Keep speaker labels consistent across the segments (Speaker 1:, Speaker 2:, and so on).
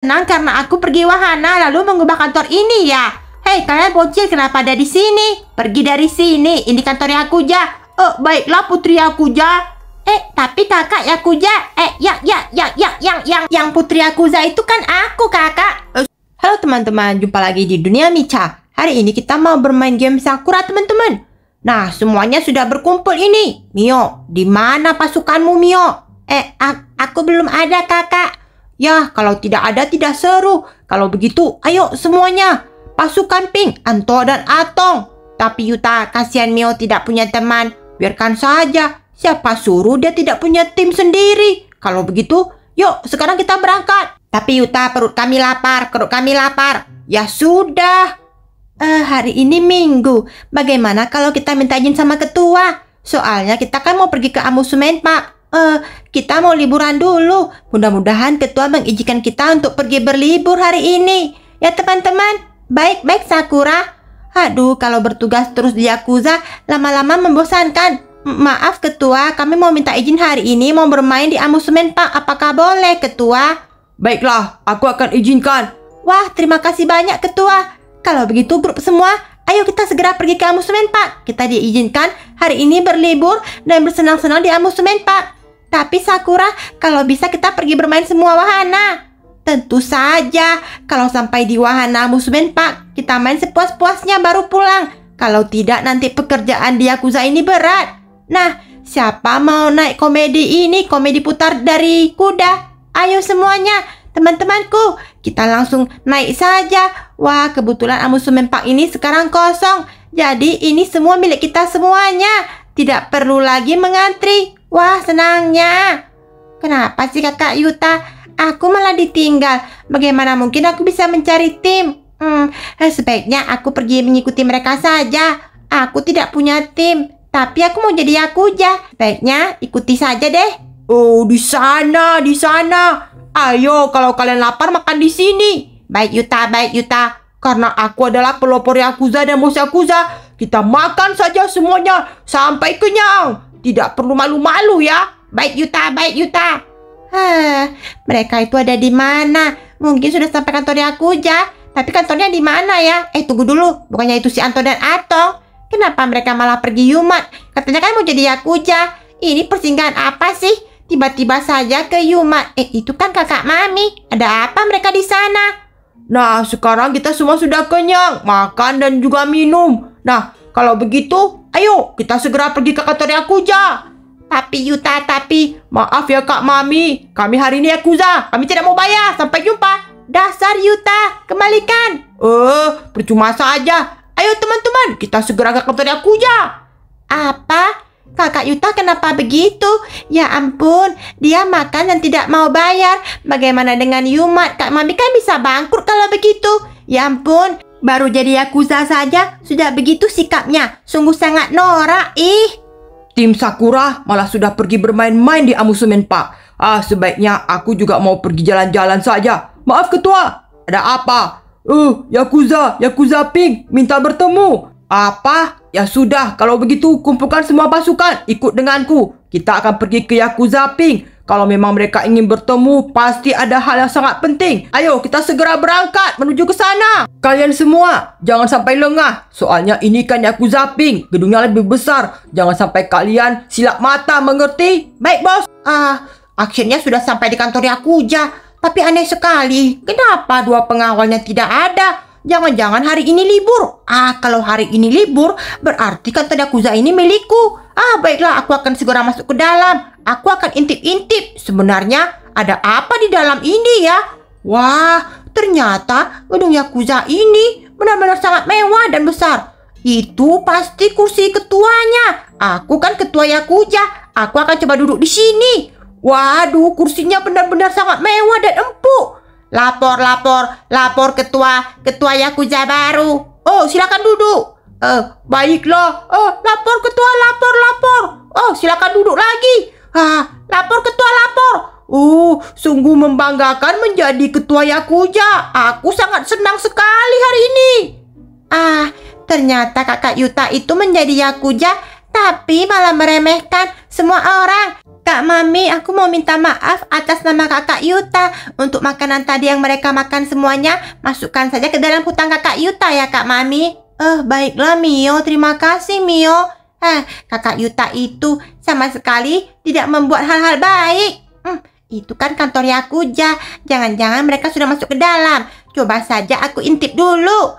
Speaker 1: senang karena aku pergi wahana lalu mengubah kantor ini ya. Hei, kalian bocil kenapa ada di sini? Pergi dari sini, ini kantornya ja. Oh, baiklah putri aku ja. Eh, tapi kakak Yakuza. Ya, eh, ya, ya, ya, ya, yang, yang, yang putri Yakuza itu kan aku, kakak. Halo teman-teman, jumpa lagi di Dunia Mica. Hari ini kita mau bermain game Sakura, teman-teman. Nah, semuanya sudah berkumpul ini. Mio, di mana pasukanmu, Mio? Eh, aku belum ada, kakak. Ya, kalau tidak ada tidak seru. Kalau begitu, ayo semuanya. Pasukan Pink, Anto dan Atong. Tapi Yuta, kasihan Mio tidak punya teman. Biarkan saja. Siapa suruh dia tidak punya tim sendiri? Kalau begitu, yuk sekarang kita berangkat. Tapi Yuta, perut kami lapar, perut kami lapar. Ya sudah. Eh, hari ini Minggu. Bagaimana kalau kita minta izin sama ketua? Soalnya kita kan mau pergi ke Amusement Park. Eh, kita mau liburan dulu. Mudah-mudahan ketua mengizinkan kita untuk pergi berlibur hari ini. Ya teman-teman, baik-baik Sakura. Aduh, kalau bertugas terus di Yakuza, lama-lama membosankan. Maaf ketua, kami mau minta izin hari ini mau bermain di amusement park. Apakah boleh ketua? Baiklah, aku akan izinkan. Wah, terima kasih banyak ketua. Kalau begitu grup semua, ayo kita segera pergi ke amusement park. Kita diizinkan hari ini berlibur dan bersenang-senang di amusement park. Tapi Sakura, kalau bisa kita pergi bermain semua wahana. Tentu saja, kalau sampai di wahana musuh Pak, kita main sepuas-puasnya baru pulang. Kalau tidak nanti pekerjaan di Yakuza ini berat. Nah, siapa mau naik komedi ini, komedi putar dari kuda? Ayo semuanya, teman-temanku, kita langsung naik saja. Wah, kebetulan Amusumen Park ini sekarang kosong. Jadi ini semua milik kita semuanya. Tidak perlu lagi mengantri. Wah, senangnya. Kenapa sih kakak Yuta? Aku malah ditinggal. Bagaimana mungkin aku bisa mencari tim? Hmm, eh, sebaiknya aku pergi mengikuti mereka saja. Aku tidak punya tim, tapi aku mau jadi Yakuza. Sebaiknya ikuti saja deh. Oh, di sana, di sana. Ayo, kalau kalian lapar makan di sini. Baik Yuta, baik Yuta. Karena aku adalah pelopor Yakuza dan Musakuza, kita makan saja semuanya sampai kenyang. Tidak perlu malu-malu ya. Baik Yuta, baik Yuta. Hah, mereka itu ada di mana? Mungkin sudah sampai kantornya aku aja. Tapi kantornya di mana ya? Eh tunggu dulu, bukannya itu si Anto dan Ato? Kenapa mereka malah pergi Yumat? Katanya kan mau jadi Yakuza. Ini persinggahan apa sih? Tiba-tiba saja ke Yuma. Eh itu kan kakak mami. Ada apa mereka di sana? Nah, sekarang kita semua sudah kenyang, makan dan juga minum. Nah, kalau begitu, ayo kita segera pergi ke kantor Yakuza. Tapi Yuta, tapi maaf ya Kak Mami, kami hari ini Yakuza, kami tidak mau bayar. Sampai jumpa. Dasar Yuta, kembalikan. Eh, percuma saja. Ayo teman-teman, kita segera ke kantor Yakuza. Apa? Kakak Yuta kenapa begitu? Ya ampun, dia makan dan tidak mau bayar. Bagaimana dengan Yuma? Kak Mami kan bisa bangkrut kalau begitu. Ya ampun, Baru jadi Yakuza saja sudah begitu sikapnya. Sungguh sangat norak, ih. Tim Sakura malah sudah pergi bermain-main di amusement park. Ah, sebaiknya aku juga mau pergi jalan-jalan saja. Maaf ketua, ada apa? Uh, Yakuza, Yakuza Pink minta bertemu. Apa? Ya sudah, kalau begitu kumpulkan semua pasukan, ikut denganku. Kita akan pergi ke Yakuza Pink. Kalau memang mereka ingin bertemu, pasti ada hal yang sangat penting. Ayo, kita segera berangkat menuju ke sana. Kalian semua, jangan sampai lengah. Soalnya ini kan aku zapping. Gedungnya lebih besar. Jangan sampai kalian silap mata, mengerti? Baik, bos. Ah, uh, akhirnya sudah sampai di kantor Yakuza. Tapi aneh sekali, kenapa dua pengawalnya tidak ada? Jangan-jangan hari ini libur. Ah, kalau hari ini libur, berarti kan tanda kuza ini milikku. Ah, baiklah, aku akan segera masuk ke dalam. Aku akan intip-intip. Sebenarnya ada apa di dalam ini ya? Wah, ternyata gedung Yakuza ini benar-benar sangat mewah dan besar. Itu pasti kursi ketuanya. Aku kan ketua Yakuza. Aku akan coba duduk di sini. Waduh, kursinya benar-benar sangat mewah dan empuk. Lapor, lapor, lapor ketua, ketua Yakuza baru. Oh, silakan duduk. Eh, uh, baiklah. Oh uh, lapor ketua, lapor, lapor. Oh, silakan duduk lagi. Ah, lapor ketua, lapor. Uh, sungguh membanggakan menjadi ketua Yakuza. Aku sangat senang sekali hari ini. Ah, ternyata kakak Yuta itu menjadi Yakuza tapi malah meremehkan semua orang. Kak Mami, aku mau minta maaf atas nama kakak Yuta. Untuk makanan tadi yang mereka makan semuanya, masukkan saja ke dalam hutang kakak Yuta ya Kak Mami. Eh, baiklah Mio, terima kasih Mio. Eh, kakak Yuta itu sama sekali tidak membuat hal-hal baik. Hmm, itu kan kantor Akuja. Jangan-jangan mereka sudah masuk ke dalam. Coba saja aku intip dulu.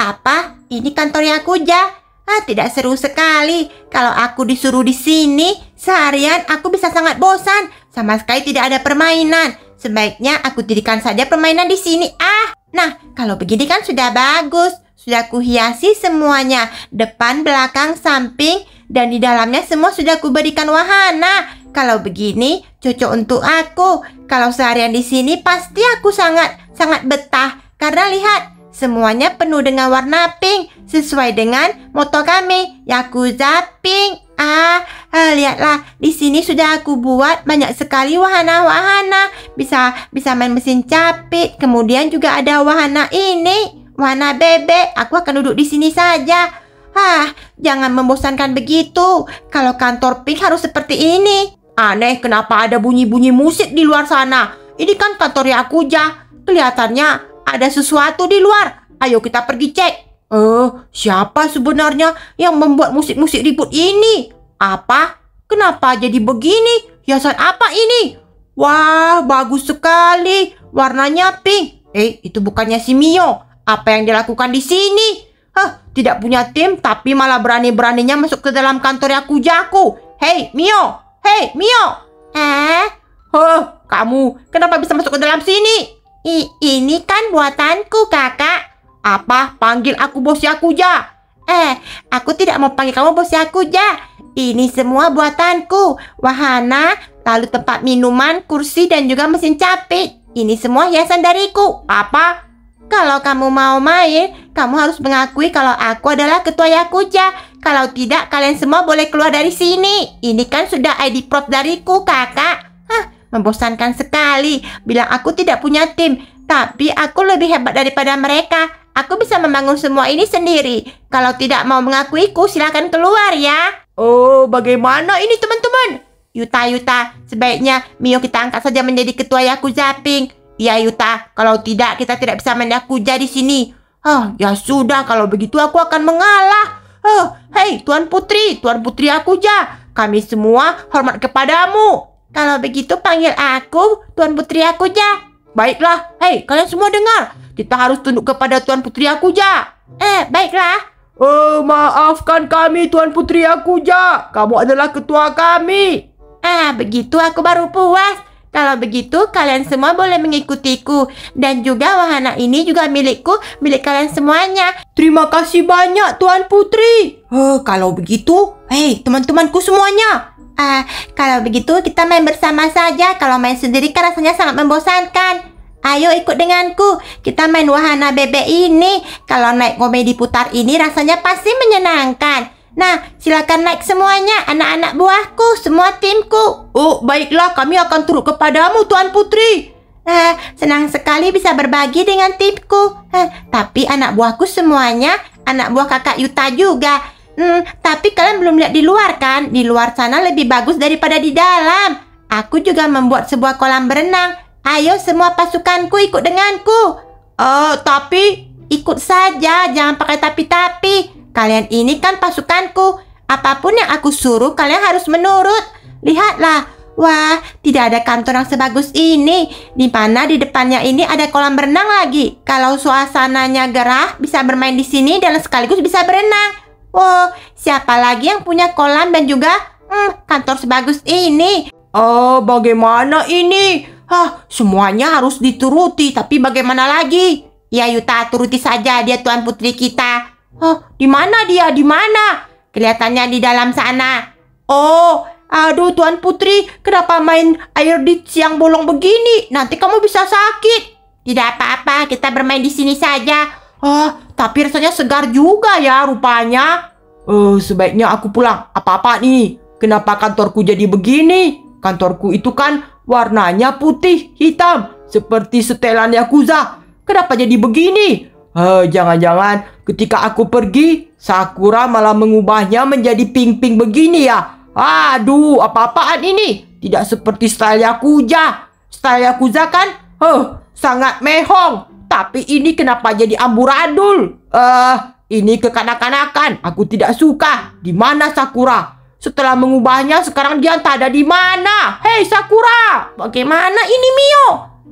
Speaker 1: Apa? Ini kantornya Akuja? Ah, tidak seru sekali. Kalau aku disuruh di sini, seharian aku bisa sangat bosan. Sama sekali tidak ada permainan. Sebaiknya aku dirikan saja permainan di sini. Ah, nah kalau begini kan sudah bagus. Sudah kuhiasi semuanya. Depan, belakang, samping, dan di dalamnya semua sudah kuberikan wahana. Kalau begini, cocok untuk aku. Kalau seharian di sini, pasti aku sangat, sangat betah. Karena lihat, Semuanya penuh dengan warna pink sesuai dengan moto kami, Yakuza Pink. Ah, ah lihatlah, di sini sudah aku buat banyak sekali wahana-wahana. Bisa bisa main mesin capit, kemudian juga ada wahana ini, wahana bebek. Aku akan duduk di sini saja. Ah, jangan membosankan begitu. Kalau kantor pink harus seperti ini. Aneh, kenapa ada bunyi-bunyi musik di luar sana? Ini kan kantornya Yakuza. Kelihatannya ada sesuatu di luar. Ayo kita pergi cek. Eh, siapa sebenarnya yang membuat musik-musik ribut ini? Apa? Kenapa jadi begini? Hiasan apa ini? Wah, bagus sekali. Warnanya pink. Eh, itu bukannya si Mio. Apa yang dilakukan di sini? Hah, tidak punya tim tapi malah berani-beraninya masuk ke dalam kantornya Kujaku. Hei, Mio. Hei, Mio. Eh? Huh, kamu kenapa bisa masuk ke dalam sini? I ini kan buatanku kakak. Apa? Panggil aku bos Yakuja Eh, aku tidak mau panggil kamu bos Yakuja Ini semua buatanku. Wahana, lalu tempat minuman, kursi, dan juga mesin capit. Ini semua hiasan dariku. Apa? Kalau kamu mau main, kamu harus mengakui kalau aku adalah ketua Yakuja Kalau tidak, kalian semua boleh keluar dari sini. Ini kan sudah ID prop dariku, kakak. Membosankan sekali bilang aku tidak punya tim, tapi aku lebih hebat daripada mereka. Aku bisa membangun semua ini sendiri. Kalau tidak mau mengakuiku, silakan keluar ya. Oh, bagaimana ini teman-teman? Yuta, Yuta, sebaiknya Mio kita angkat saja menjadi ketua Yakuza Pink. Iya, Yuta, kalau tidak kita tidak bisa main jadi di sini. Oh, ya sudah, kalau begitu aku akan mengalah. Oh, hei Tuan Putri, Tuan Putri aku Yakuza, kami semua hormat kepadamu. Kalau begitu panggil aku Tuan Putri aku Akuja. Baiklah, hei kalian semua dengar. Kita harus tunduk kepada Tuan Putri aku Akuja. Eh, baiklah. Oh, maafkan kami Tuan Putri aku Akuja. Kamu adalah ketua kami. Ah, begitu aku baru puas. Kalau begitu, kalian semua boleh mengikutiku. Dan juga wahana ini juga milikku, milik kalian semuanya. Terima kasih banyak, Tuan Putri. Oh, kalau begitu, hei teman-temanku semuanya. Ah, kalau begitu kita main bersama saja. Kalau main sendiri kan rasanya sangat membosankan. Ayo ikut denganku, kita main wahana bebek ini. Kalau naik komedi putar ini rasanya pasti menyenangkan. Nah, silakan naik semuanya, anak-anak buahku, semua timku. Oh, baiklah, kami akan turut kepadamu, Tuan Putri. Eh, senang sekali bisa berbagi dengan timku. Eh, tapi anak buahku semuanya, anak buah kakak Yuta juga. Hmm, tapi kalian belum lihat di luar kan? Di luar sana lebih bagus daripada di dalam. Aku juga membuat sebuah kolam berenang. Ayo semua pasukanku ikut denganku. Oh, tapi ikut saja, jangan pakai tapi-tapi. Kalian ini kan pasukanku. Apapun yang aku suruh, kalian harus menurut. Lihatlah, wah, tidak ada kantor yang sebagus ini. Di mana di depannya ini ada kolam berenang lagi. Kalau suasananya gerah, bisa bermain di sini dan sekaligus bisa berenang. Wow, oh, siapa lagi yang punya kolam dan juga hmm, kantor sebagus ini? Oh, bagaimana ini? Hah, semuanya harus dituruti, tapi bagaimana lagi? Ya, Yuta, turuti saja dia tuan putri kita. Oh, di mana dia? Di mana? Kelihatannya di dalam sana. Oh, aduh tuan putri, kenapa main air di siang bolong begini? Nanti kamu bisa sakit. Tidak apa-apa, kita bermain di sini saja. Oh, tapi rasanya segar juga ya rupanya. Uh, sebaiknya aku pulang. Apa-apa nih? Kenapa kantorku jadi begini? Kantorku itu kan warnanya putih, hitam. Seperti setelan Yakuza. Kenapa jadi begini? jangan eh, jangan-jangan ketika aku pergi, Sakura malah mengubahnya menjadi pink-pink begini ya. Aduh, apa-apaan ini? Tidak seperti style Yakuza. Style Yakuza kan? Huh, sangat mehong. Tapi ini kenapa jadi amburadul? Eh, uh, ini kekanak-kanakan. Aku tidak suka. Di mana Sakura? Setelah mengubahnya, sekarang dia entah ada di mana. Hei Sakura, bagaimana ini Mio?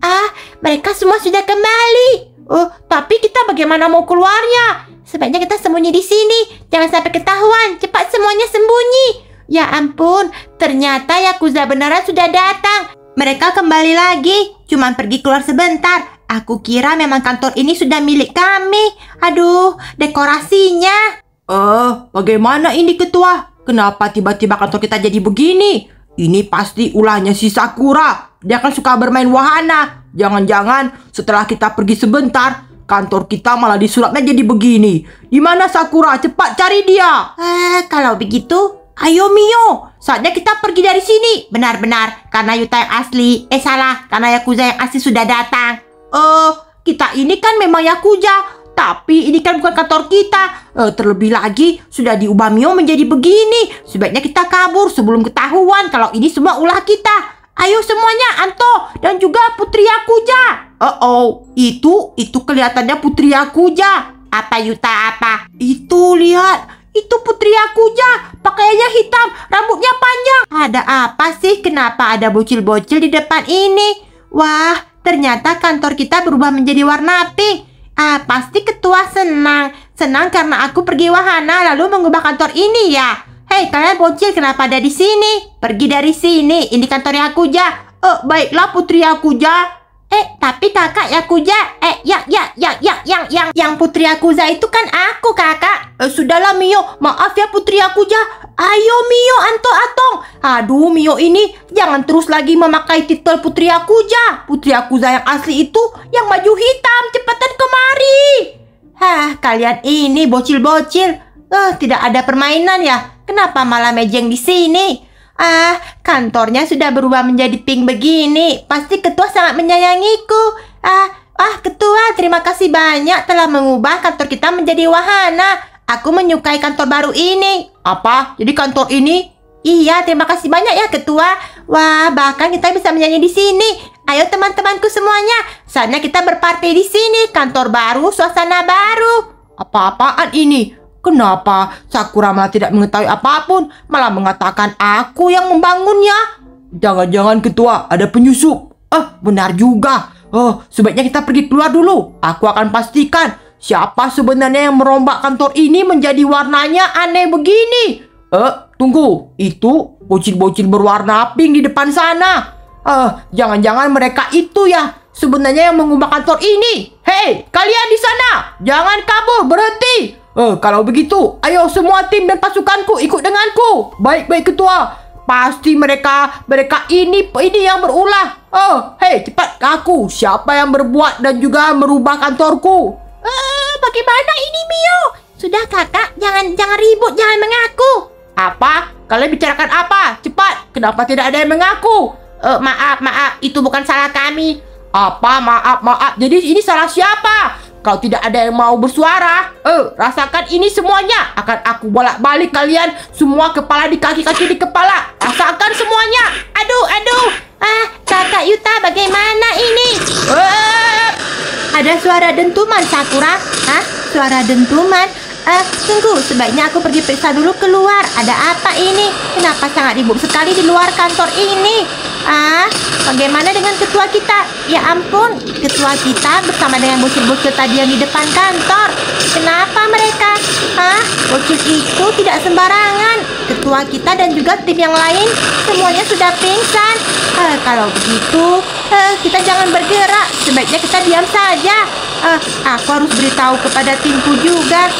Speaker 1: Ah, mereka semua sudah kembali. Oh, uh, tapi kita bagaimana mau keluarnya? Sebaiknya kita sembunyi di sini. Jangan sampai ketahuan. Cepat semuanya sembunyi. Ya ampun, ternyata Yakuza beneran sudah datang. Mereka kembali lagi, cuman pergi keluar sebentar. Aku kira memang kantor ini sudah milik kami. Aduh, dekorasinya. Eh, uh, bagaimana ini ketua? Kenapa tiba-tiba kantor kita jadi begini? Ini pasti ulahnya si Sakura. Dia kan suka bermain wahana. Jangan-jangan setelah kita pergi sebentar, kantor kita malah disulapnya jadi begini. Di mana Sakura? Cepat cari dia. Eh, kalau begitu, ayo Mio. Saatnya kita pergi dari sini. Benar-benar, karena Yuta yang asli. Eh salah, karena Yakuza yang asli sudah datang uh, kita ini kan memang Yakuza, tapi ini kan bukan kantor kita. Uh, terlebih lagi, sudah diubah Mio menjadi begini. Sebaiknya kita kabur sebelum ketahuan kalau ini semua ulah kita. Ayo semuanya, Anto dan juga Putri Yakuza. Oh, uh oh, itu, itu kelihatannya Putri Yakuza. Apa Yuta apa? Itu lihat, itu putri Yakuza, pakaiannya hitam, rambutnya panjang. Ada apa sih? Kenapa ada bocil-bocil di depan ini? Wah, Ternyata kantor kita berubah menjadi warna api. Ah, pasti ketua senang. Senang karena aku pergi wahana lalu mengubah kantor ini ya. Hei, kalian bocil kenapa ada di sini? Pergi dari sini. Ini kantornya Yakuja. Oh, baiklah putri Yakuja. Eh, tapi kakak Yakuja. Eh, ya, ya, yang yang yang Putri za itu kan aku kakak. Eh, sudahlah Mio, maaf ya Putri aku ja Ayo Mio, Anto Atong. Aduh Mio ini jangan terus lagi memakai titel Putri aku ja Putri aku za yang asli itu yang baju hitam. Cepetan kemari. Hah, kalian ini bocil-bocil. Eh, tidak ada permainan ya. Kenapa malah mejeng di sini? Ah, kantornya sudah berubah menjadi pink begini. Pasti ketua sangat menyayangiku. Ah, Ah, ketua, terima kasih banyak telah mengubah kantor kita menjadi wahana. Aku menyukai kantor baru ini. Apa? Jadi kantor ini? Iya, terima kasih banyak ya ketua. Wah, bahkan kita bisa menyanyi di sini. Ayo teman-temanku semuanya, saatnya kita berparti di sini. Kantor baru, suasana baru. Apa-apaan ini? Kenapa Sakura malah tidak mengetahui apapun, malah mengatakan aku yang membangunnya? Jangan-jangan ketua ada penyusup. Eh, benar juga. Oh, sebaiknya kita pergi keluar dulu. Aku akan pastikan siapa sebenarnya yang merombak kantor ini menjadi warnanya aneh begini. Eh, tunggu. Itu bocil-bocil berwarna pink di depan sana. Eh, jangan-jangan mereka itu ya sebenarnya yang mengubah kantor ini. Hei, kalian di sana, jangan kabur, berhenti. Eh, kalau begitu, ayo semua tim dan pasukanku ikut denganku. Baik-baik ketua. Pasti mereka mereka ini ini yang berulah. Oh, hei, kaku siapa yang berbuat dan juga merubah kantorku. Eh, bagaimana ini Mio? Sudah kakak, jangan jangan ribut, jangan mengaku. Apa? Kalian bicarakan apa? Cepat, kenapa tidak ada yang mengaku? Uh, maaf, maaf, itu bukan salah kami. Apa? Maaf, maaf. Jadi ini salah siapa? Kau tidak ada yang mau bersuara, eh, rasakan ini semuanya. Akan aku bolak-balik kalian semua kepala di kaki-kaki di kepala. Rasakan semuanya. Aduh, aduh. Ah, kakak Yu. Suara dentuman, Sakura. Hah? Suara dentuman? Eh, tunggu, sebaiknya aku pergi periksa dulu keluar. Ada apa ini? Kenapa sangat ribut sekali di luar kantor ini? Ah, bagaimana dengan ketua kita? Ya ampun, ketua kita bersama dengan bocil-bocil tadi yang di depan kantor. Kenapa mereka? Ah, bocil itu tidak sembarangan. Ketua kita dan juga tim yang lain semuanya sudah pingsan. Eh, kalau begitu, Eh, kita jangan bergerak. Sebaiknya kita diam saja. Uh, aku harus beritahu kepada timku juga.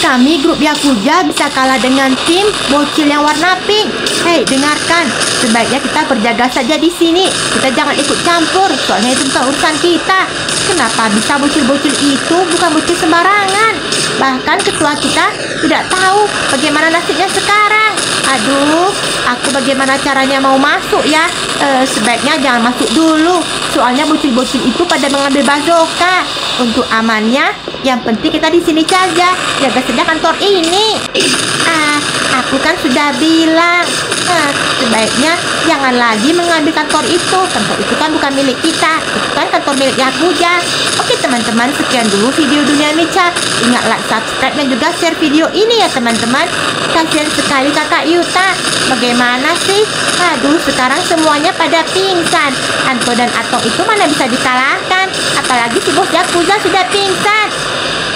Speaker 1: Kami grup Yakuza bisa kalah dengan tim bocil yang warna pink. Hei, dengarkan. Sebaiknya kita berjaga saja di sini. Kita jangan ikut campur, soalnya itu bukan urusan kita. Kenapa bisa bocil-bocil itu bukan bocil sembarangan? Bahkan ketua kita tidak tahu bagaimana nasibnya sekarang. Aduh, aku bagaimana caranya mau masuk ya? E, sebaiknya jangan masuk dulu. Soalnya bocil-bocil itu pada mengambil bazoka. Untuk amannya, yang penting kita di sini saja, jaga saja kantor ini. Ah, aku kan sudah bilang. Ah, sebaiknya jangan lagi mengambil kantor itu. Kantor itu kan bukan milik kita, itu kan kantor milik Yakuza. Oke teman-teman, sekian dulu video Dunia Mecha. Ingat like, subscribe, dan juga share video ini ya teman-teman. Kasian sekali kakak Yuta. Bagaimana sih? Aduh, sekarang semuanya pada pingsan. Anto dan Atong itu mana bisa dikalahkan? Apalagi si bos Yakuza sudah pingsan.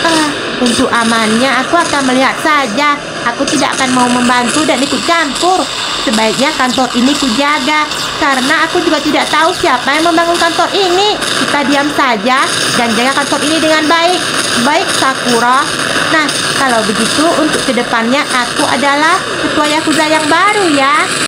Speaker 1: Ah, untuk amannya aku akan melihat saja. Aku tidak akan mau membantu dan ikut campur. Sebaiknya kantor ini kujaga karena aku juga tidak tahu siapa yang membangun kantor ini. Kita diam saja dan jaga kantor ini dengan baik. Baik, Sakura. Nah, kalau begitu untuk kedepannya aku adalah ketua Yakuza yang baru ya.